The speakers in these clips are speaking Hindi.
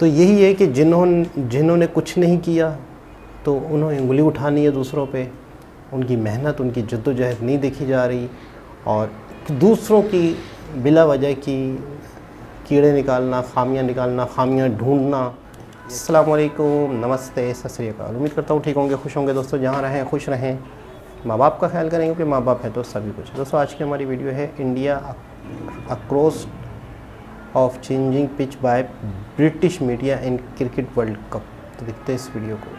तो यही है कि जिन्होंने जिन्होंने कुछ नहीं किया तो उन्होंने उंगली उठानी है दूसरों पे उनकी मेहनत उनकी जद्दोजहद नहीं देखी जा रही और दूसरों की बिला वजह की कीड़े निकालना खामियां निकालना खामियां ढूंढना असलकुम नमस्ते सत उम्मीद करता हूँ ठीक होंगे खुश होंगे दोस्तों जहाँ रहें खुश रहें माँ बाप का ख्याल करें क्योंकि माँ बाप है तो सभी कुछ दोस्तों आज की हमारी वीडियो है India across of changing pitch by British media in cricket world cup तो देखते हैं इस वीडियो को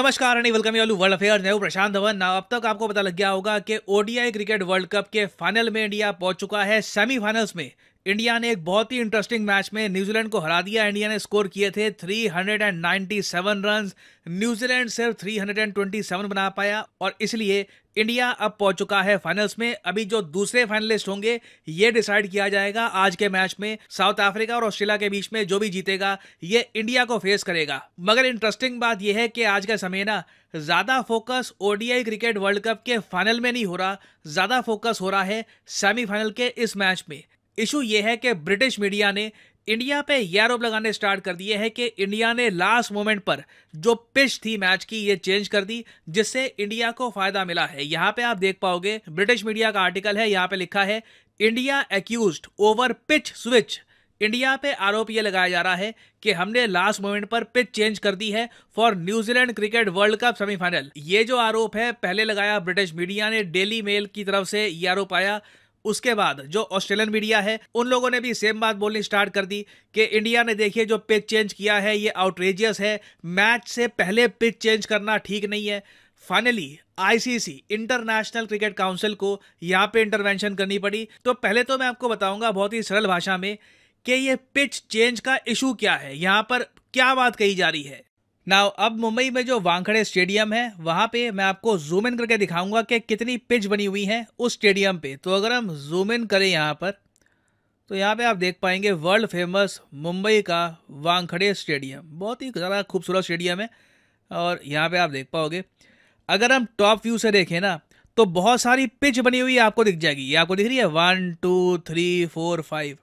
नमस्कार and welcome you world affair मैं प्रशांत धवन ना अब तक आपको पता लग गया होगा कि ओडीआई क्रिकेट वर्ल्ड कप के फाइनल में इंडिया पहुंच चुका है सेमीफाइनल्स में इंडिया ने एक बहुत ही इंटरेस्टिंग मैच में न्यूजीलैंड को हरा दिया इंडिया ने स्कोर किए थे 397 रन न्यूजीलैंड सिर्फ 327 बना पाया और इसलिए इंडिया अब पहुंच चुका है फाइनल्स में अभी जो दूसरे फाइनलिस्ट होंगे ये डिसाइड किया जाएगा आज के मैच में साउथ अफ्रीका और ऑस्ट्रेलिया के बीच में जो भी जीतेगा ये इंडिया को फेस करेगा मगर इंटरेस्टिंग बात यह है कि आज का समय ना ज्यादा focus ODI cricket world cup के फाइनल में नहीं हो रहा ज्यादा फोकस हो रहा है सेमीफाइनल के इस मैच में इशू यह है कि ब्रिटिश मीडिया ने इंडिया पे ये आरोप लगाने स्टार्ट कर दिए हैं कि इंडिया ने लास्ट मोमेंट पर जो पिच थी मैच की ये चेंज कर दी जिससे इंडिया को फायदा मिला है यहाँ पे आप देख पाओगे ब्रिटिश मीडिया का आर्टिकल है यहाँ पे लिखा है India accuse over pitch switch India पे आरोप ये लगाया जा रहा है कि हमने लास्ट मोमेंट पर पिच चेंज कर दी है for New Zealand cricket world cup semifinal ये जो आरोप है पहले लगाया ब्रिटिश मीडिया ने डेली मेल की तरफ से ये आरोप आया उसके बाद जो ऑस्ट्रेलियन मीडिया है उन लोगों ने भी सेम बात बोलनी स्टार्ट कर दी कि इंडिया ने देखिए जो पिच चेंज किया है ये आउटरेजियस है मैच से पहले पिच चेंज करना ठीक नहीं है finally ICC international cricket council को यहाँ पे इंटरवेंशन करनी पड़ी तो पहले तो मैं आपको बताऊंगा बहुत ही सरल भाषा में कि ये पिच चेंज का इशू क्या है यहाँ पर क्या बात कही जा रही है नाउ अब मुंबई में जो वांखड़े स्टेडियम है वहाँ पे मैं आपको जूम इन करके दिखाऊंगा कि कितनी पिच बनी हुई है उस स्टेडियम पे तो अगर हम जूम इन करें यहाँ पर तो यहाँ पे आप देख पाएंगे वर्ल्ड फेमस मुंबई का वांखड़े स्टेडियम बहुत ही ज़्यादा खूबसूरत स्टेडियम है और यहाँ पे आप देख पाओगे अगर हम टॉप व्यू से देखें ना तो बहुत सारी पिच बनी हुई आपको दिख जाएगी ये आपको दिख रही है one two three four five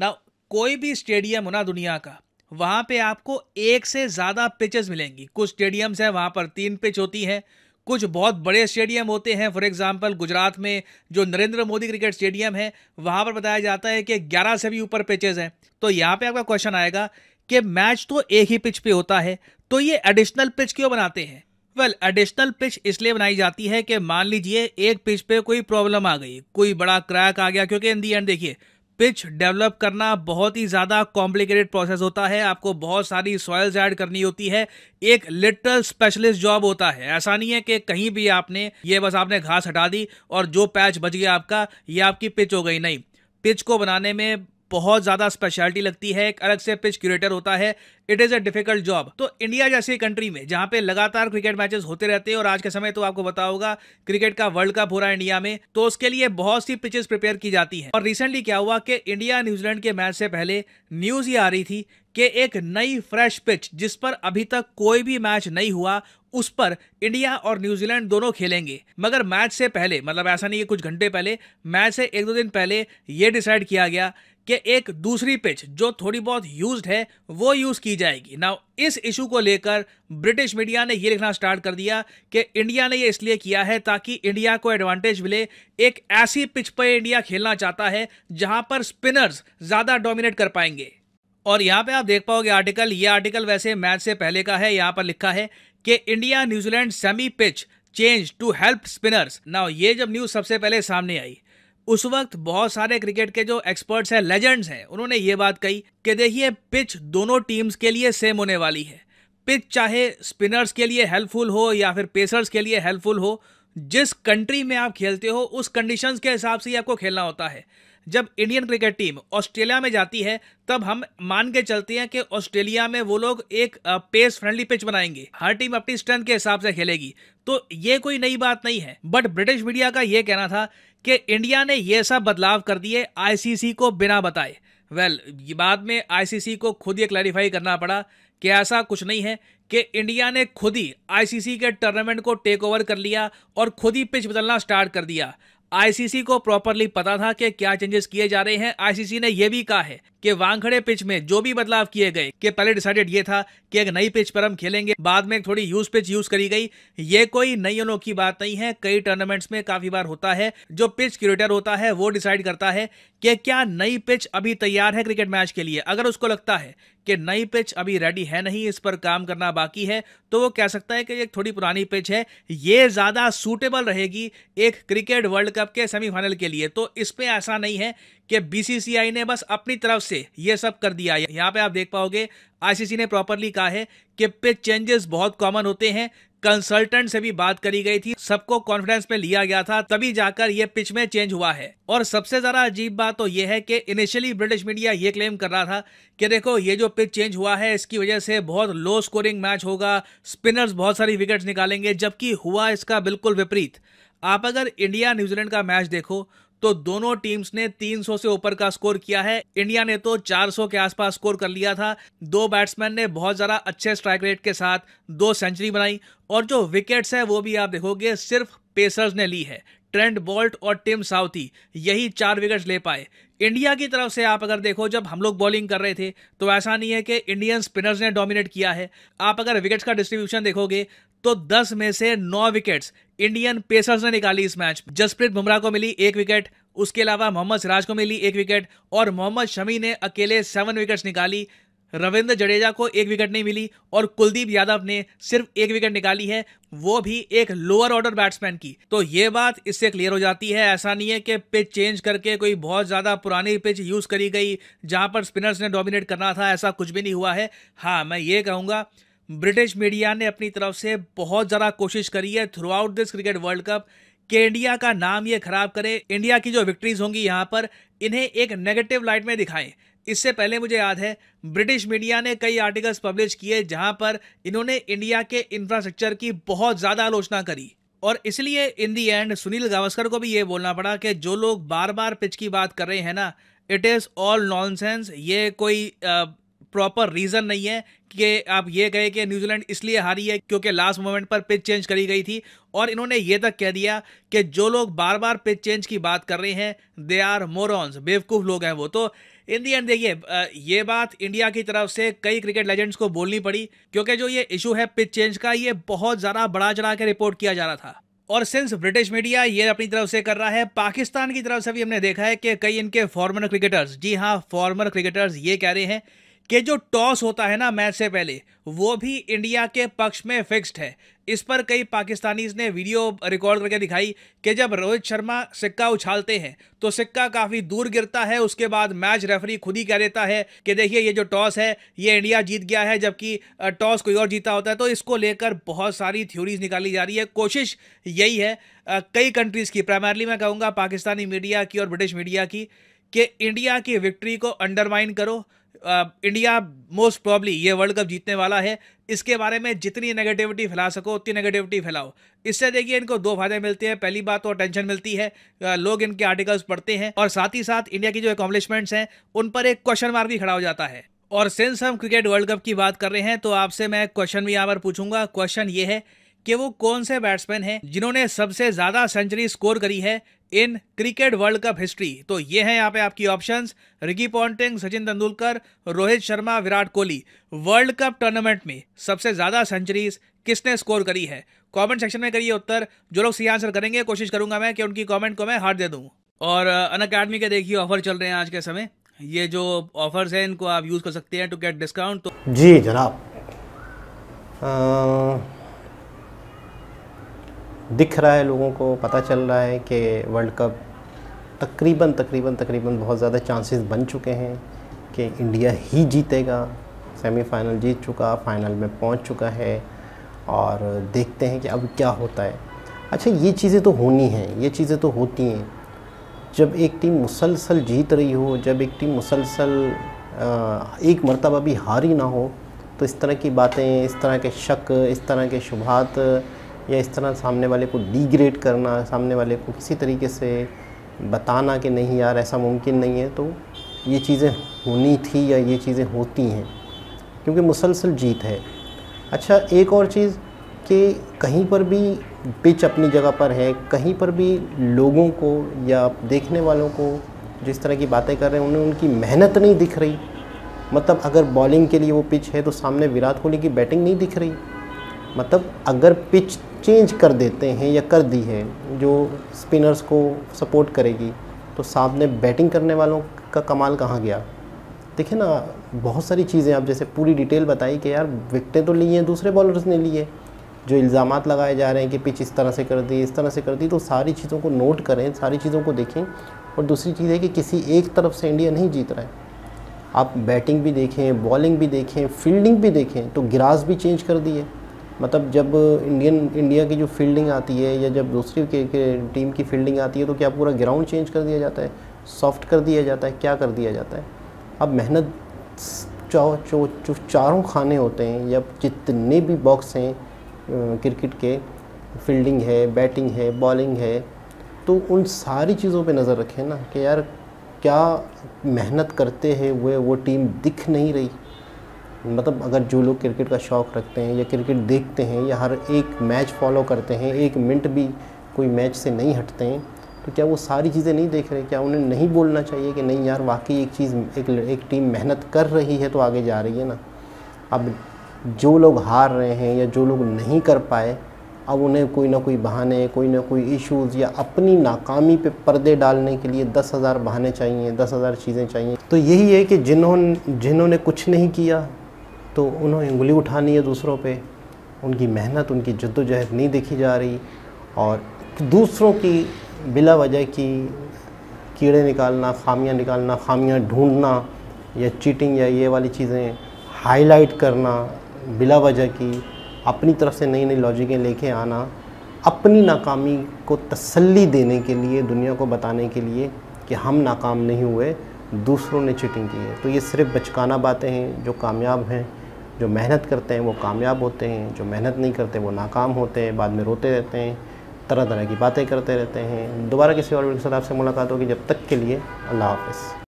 ना कोई भी स्टेडियम हो ना दुनिया का वहाँ पे आपको एक से ज़्यादा पिचेस मिलेंगी कुछ स्टेडियम्स हैं वहाँ पर तीन पिच होती हैं कुछ बहुत बड़े स्टेडियम होते हैं फॉर एग्जांपल गुजरात में जो नरेंद्र मोदी क्रिकेट स्टेडियम है वहाँ पर बताया जाता है कि 11 से भी ऊपर पिचेस हैं तो यहाँ पे आपका क्वेश्चन आएगा कि मैच तो एक ही पिच पे होता है तो ये एडिशनल पिच क्यों बनाते हैं वेल एडिशनल पिच इसलिए बनाई जाती है कि मान लीजिए एक पिच पे कोई प्रॉब्लम आ गई कोई बड़ा क्रैक आ गया क्योंकि इन दी एंड देखिए पिच डेवलप करना बहुत ही ज़्यादा कॉम्प्लिकेटेड प्रोसेस होता है आपको बहुत सारी सॉयल्स ऐड करनी होती है एक लिटरल स्पेशलिस्ट जॉब होता है ऐसा नहीं है कि कहीं भी आपने ये बस आपने घास हटा दी और जो पैच बच गया आपका ये आपकी पिच हो गई नहीं पिच को बनाने में बहुत ज़्यादा स्पेशलिटी लगती है एक अलग से पिच क्यूरेटर होता है it is a difficult job तो इंडिया जैसी कंट्री में जहां पे लगातार क्रिकेट मैचेस होते रहते हैं और आज के समय तो आपको पता होगा क्रिकेट का वर्ल्ड कप हो रहा है इंडिया में तो उसके लिए बहुत सी पिचेस प्रिपेयर की जाती हैं और रिसेंटली क्या हुआ कि इंडिया न्यूजीलैंड के मैच से पहले न्यूज़ ये आ रही थी कि एक नई फ्रेश पिच जिस पर अभी तक कोई भी मैच नहीं हुआ उस पर इंडिया और न्यूजीलैंड दोनों खेलेंगे मगर मैच से पहले मतलब ऐसा नहीं है कुछ घंटे पहले मैच से एक दो दिन पहले ये डिसाइड किया गया कि एक दूसरी पिच जो थोड़ी बहुत यूज है वो यूज़ की जाएगी नाउ इस इशू को लेकर ब्रिटिश मीडिया ने ये लिखना स्टार्ट कर दिया कि इंडिया ने ये इसलिए किया है ताकि इंडिया को एडवांटेज मिले एक ऐसी पिच पर इंडिया खेलना चाहता है जहां पर स्पिनर्स ज़्यादा डोमिनेट कर पाएंगे और यहां पे आप देख पाओगे आर्टिकल ये आर्टिकल वैसे मैच से पहले का है यहां पर लिखा है कि India New Zealand semi pitch change to help spinners now ये जब न्यूज़ सबसे पहले सामने आई उस वक्त बहुत सारे क्रिकेट के जो एक्सपर्ट्स हैं लेजेंड्स हैं उन्होंने ये बात कही कि देखिए पिच दोनों टीम्स के लिए सेम होने वाली है पिच चाहे स्पिनर्स के लिए हेल्पफुल हो या फिर पेसर्स के लिए हेल्पफुल हो जिस कंट्री में आप खेलते हो उस कंडीशंस के हिसाब से ही आपको खेलना होता है जब इंडियन क्रिकेट टीम ऑस्ट्रेलिया में जाती है तब हम मान के चलते हैं कि ऑस्ट्रेलिया में वो लोग एक पेस फ्रेंडली पिच बनाएंगे हर टीम अपनी स्ट्रेंथ के हिसाब से खेलेगी तो ये कोई नई बात नहीं है बट ब्रिटिश मीडिया का ये कहना था कि इंडिया ने ये सब बदलाव कर दिए आईसीसी को बिना बताए वेल well, बाद में आईसीसी को खुद ही क्लैरिफाई करना पड़ा कि ऐसा कुछ नहीं है कि इंडिया ने खुद ही आईसीसी के टूर्नामेंट को टेक ओवर कर लिया और खुद ही पिच बदलना स्टार्ट कर दिया आईसीसी को प्रॉपरली पता था कि क्या चेंजेस किए जा रहे हैं आईसीसी ने यह भी कहा है कि वांगड़े पिच में जो भी बदलाव किए गए कि पहले डिसाइडेड ये था कि एक नई पिच पर हम खेलेंगे बाद में थोड़ी यूज पिच यूज करी गई ये कोई नई अनोखी बात नहीं है कई टूर्नामेंट्स में काफी बार होता है जो पिच क्यूरेटर होता है वो डिसाइड करता है कि क्या नई पिच अभी तैयार है क्रिकेट मैच के लिए अगर उसको लगता है कि नई पिच अभी रेडी है नहीं इस पर काम करना बाकी है तो वो कह सकता है कि एक थोड़ी पुरानी पिच है ये ज़्यादा सूटेबल रहेगी एक क्रिकेट वर्ल्ड कप के सेमीफाइनल के लिए तो इस पर ऐसा नहीं है कि बीसीसीआई ने बस अपनी तरफ से ये सब कर दिया यहाँ पर आप देख पाओगे आईसीसी ने प्रॉपरली कहा है कि पिच चेंजेस बहुत कॉमन होते हैं कंसल्टेंट से भी बात करी गई थी सबको कॉन्फिडेंस में लिया गया था तभी जाकर ये पिच में चेंज हुआ है और सबसे ज्यादा अजीब बात तो ये है कि इनिशियली ब्रिटिश मीडिया ये क्लेम कर रहा था कि देखो ये जो पिच चेंज हुआ है इसकी वजह से बहुत लो स्कोरिंग मैच होगा स्पिनर्स बहुत सारी विकेट्स निकालेंगे जबकि हुआ इसका बिल्कुल विपरीत आप अगर इंडिया न्यूजीलैंड का मैच देखो तो दोनों टीम्स ने 300 से ऊपर का स्कोर किया है इंडिया ने तो 400 के आसपास स्कोर कर लिया था दो बैट्समैन ने बहुत ज़्यादा अच्छे स्ट्राइक रेट के साथ दो सेंचुरी बनाई और जो विकेट्स है वो भी आप देखोगे सिर्फ पेसर्स ने ली है ट्रेंड बोल्ट और टिम साउथी यही चार विकेट ले पाए इंडिया की तरफ से आप अगर देखो जब हम लोग बॉलिंग कर रहे थे तो ऐसा नहीं है कि इंडियन स्पिनर्स ने डोमिनेट किया है आप अगर विकेट्स का डिस्ट्रीब्यूशन देखोगे तो 10 में से 9 विकेट्स इंडियन पेसर्स ने निकाली इस मैच जसप्रीत बुमराह को मिली एक विकेट उसके अलावा मोहम्मद सिराज को मिली एक विकेट और मोहम्मद शमी ने अकेले सेवन विकेट्स निकाली रविंद्र जडेजा को एक विकेट नहीं मिली और कुलदीप यादव ने सिर्फ एक विकेट निकाली है वो भी एक लोअर ऑर्डर बैट्समैन की तो ये बात इससे क्लियर हो जाती है ऐसा नहीं है कि पिच चेंज करके कोई बहुत ज़्यादा पुरानी पिच यूज़ करी गई जहां पर स्पिनर्स ने डोमिनेट करना था ऐसा कुछ भी नहीं हुआ है हाँ मैं ये कहूँगा ब्रिटिश मीडिया ने अपनी तरफ से बहुत ज़्यादा कोशिश करी है throughout this cricket world cup कि इंडिया का नाम ये खराब करे इंडिया की जो विक्ट्रीज होंगी यहाँ पर इन्हें एक नेगेटिव लाइट में दिखाएं इससे पहले मुझे याद है ब्रिटिश मीडिया ने कई आर्टिकल्स पब्लिश किए जहाँ पर इन्होंने इंडिया के इंफ्रास्ट्रक्चर की बहुत ज़्यादा आलोचना करी और इसलिए in the end Sunil Gavaskar को भी ये बोलना पड़ा कि जो लोग बार बार पिच की बात कर रहे हैं ना इट इज़ ऑल नॉन ये कोई प्रॉपर रीजन नहीं है कि आप ये कहे कि न्यूजीलैंड इसलिए हारी है क्योंकि लास्ट मोमेंट पर पिच चेंज करी गई थी और इन्होंने ये तक कह दिया कि जो लोग बार बार पिच चेंज की बात कर रहे हैं दे आर मोरॉन्स बेवकूफ़ लोग हैं वो तो इन दी एंड देखिए ये बात इंडिया की तरफ से कई क्रिकेट लेजेंड्स को बोलनी पड़ी क्योंकि जो ये इशू है पिच चेंज का ये बहुत ज़्यादा बड़ा चढ़ा के रिपोर्ट किया जा रहा था और सिंस ब्रिटिश मीडिया ये अपनी तरफ से कर रहा है पाकिस्तान की तरफ से भी हमने देखा है कि कई इनके फॉर्मर क्रिकेटर्स जी हाँ फॉर्मर क्रिकेटर्स ये कह रहे हैं कि जो टॉस होता है ना मैच से पहले वो भी इंडिया के पक्ष में फिक्स्ड है इस पर कई पाकिस्तानीज ने वीडियो रिकॉर्ड करके दिखाई कि जब रोहित शर्मा सिक्का उछालते हैं तो सिक्का काफ़ी दूर गिरता है उसके बाद मैच रेफरी खुद ही कह देता है कि देखिए ये जो टॉस है ये इंडिया जीत गया है जबकि टॉस कोई और जीता होता है तो इसको लेकर बहुत सारी थ्योरीज निकाली जा रही है कोशिश यही है कई कंट्रीज़ की प्राइमरली मैं कहूँगा पाकिस्तानी मीडिया की और ब्रिटिश मीडिया की कि इंडिया की विक्ट्री को अंडरमाइन करो इंडिया मोस्ट प्रॉब्ली ये वर्ल्ड कप जीतने वाला है इसके बारे में जितनी नेगेटिविटी फैला सको उतनी नेगेटिविटी फैलाओ इससे देखिए इनको दो फायदे मिलते हैं पहली बात तो टेंशन मिलती है लोग इनके आर्टिकल्स पढ़ते हैं और साथ ही साथ इंडिया की जो अकॉम्पलिशमेंट्स हैं उन पर एक क्वेश्चन मार्क भी खड़ा हो जाता है और सिंस हम क्रिकेट वर्ल्ड कप की बात कर रहे हैं तो आपसे मैं क्वेश्चन भी यहाँ पर पूछूंगा क्वेश्चन ये है कि वो कौन से बैट्समैन हैं जिन्होंने सबसे ज्यादा सेंचुरी स्कोर करी है in cricket world cup history तो ये हैं यहाँ पे आपकी options Ricky Ponting Sachin Tendulkar Rohit Sharma Virat Kohli world cup tournament में सबसे ज्यादा सेंचुरीज किसने स्कोर करी है कमेंट सेक्शन में करिए उत्तर जो लोग सही आंसर करेंगे कोशिश करूंगा मैं कि उनकी कमेंट को मैं हार दे दूं और अन अकेडमी के देखिए ऑफर चल रहे हैं आज के समय ये जो ऑफर्स हैं इनको आप यूज कर सकते हैं टू गेट डिस्काउंट तो जी जनाब आ... दिख रहा है लोगों को पता चल रहा है कि वर्ल्ड कप तकरीबन तकरीबन तकरीबन बहुत ज़्यादा चांसेस बन चुके हैं कि इंडिया ही जीतेगा सेमीफाइनल जीत चुका फाइनल में पहुंच चुका है और देखते हैं कि अब क्या होता है अच्छा ये चीज़ें तो होनी हैं ये चीज़ें तो होती हैं जब एक टीम मुसलसल जीत रही हो जब एक टीम मुसलसल एक मरतबा भी हारी ना हो तो इस तरह की बातें इस तरह के शक इस तरह के शुभात या इस तरह सामने वाले को डिग्रेड करना सामने वाले को किसी तरीके से बताना कि नहीं यार ऐसा मुमकिन नहीं है तो ये चीज़ें होनी थी या ये चीज़ें होती हैं क्योंकि मुसलसल जीत है अच्छा एक और चीज़ कि कहीं पर भी पिच अपनी जगह पर है कहीं पर भी लोगों को या देखने वालों को जिस तरह की बातें कर रहे हैं उन्हें उनकी मेहनत नहीं दिख रही मतलब अगर बॉलिंग के लिए वो पिच है तो सामने विराट कोहली की बैटिंग नहीं दिख रही मतलब अगर पिच चेंज कर देते हैं या कर दी है जो स्पिनर्स को सपोर्ट करेगी तो सामने बैटिंग करने वालों का कमाल कहाँ गया देखिए ना बहुत सारी चीज़ें आप जैसे पूरी डिटेल बताई कि यार विकटें तो ली हैं दूसरे बॉलर्स ने लिए जो इल्ज़ाम लगाए जा रहे हैं कि पिच इस तरह से कर दी इस तरह से कर दी तो सारी चीज़ों को नोट करें सारी चीज़ों को देखें और दूसरी चीज़ है कि किसी एक तरफ से इंडिया नहीं जीत रहा है आप बैटिंग भी देखें बॉलिंग भी देखें फील्डिंग भी देखें तो ग्रास भी चेंज कर दिए मतलब जब इंडियन इंडिया की जो फील्डिंग आती है या जब दूसरी के, के टीम की फील्डिंग आती है तो क्या पूरा ग्राउंड चेंज कर दिया जाता है सॉफ्ट कर दिया जाता है क्या कर दिया जाता है अब मेहनत जो चो, चो, चारों खाने होते हैं या जितने भी बॉक्स हैं क्रिकेट के फील्डिंग है बैटिंग है बॉलिंग है तो उन सारी चीज़ों पे नज़र रखें ना कि यार क्या मेहनत करते हैं हुए वो टीम दिख नहीं रही मतलब अगर जो लोग क्रिकेट का शौक़ रखते हैं या क्रिकेट देखते हैं या हर एक मैच फॉलो करते हैं एक मिनट भी कोई मैच से नहीं हटते हैं तो क्या वो सारी चीज़ें नहीं देख रहे क्या उन्हें नहीं बोलना चाहिए कि नहीं यार वाकई एक चीज़ एक एक टीम मेहनत कर रही है तो आगे जा रही है ना अब जो लोग हार रहे हैं या जो लोग नहीं कर पाए अब उन्हें कोई ना कोई बहाने कोई ना कोई इश्यूज़ या अपनी नाकामी पे पर्दे डालने के लिए दस हज़ार बहाने चाहिए दस हज़ार चीज़ें चाहिए तो यही है कि जिन्होंने जिन्होंने कुछ नहीं किया तो उन्होंने उंगली उठानी है दूसरों पे उनकी मेहनत उनकी जद्दोजहद नहीं देखी जा रही और दूसरों की बिला वजह की कीड़े निकालना खामियां निकालना खामियां ढूंढना या चीटिंग या ये वाली चीज़ें हाईलाइट करना बिला वजह की अपनी तरफ से नई नई लॉजिकें लेके आना अपनी नाकामी को तसल्ली देने के लिए दुनिया को बताने के लिए कि हम नाकाम नहीं हुए दूसरों ने चीटिंग की है तो ये सिर्फ बचकाना बातें हैं जो कामयाब हैं जो मेहनत करते हैं वो कामयाब होते हैं जो मेहनत नहीं करते वो नाकाम होते हैं बाद में रोते रहते हैं तरह तरह की बातें करते रहते हैं दोबारा किसी और के साथ आपसे मुलाकात होगी जब तक के लिए अल्लाह हाफ़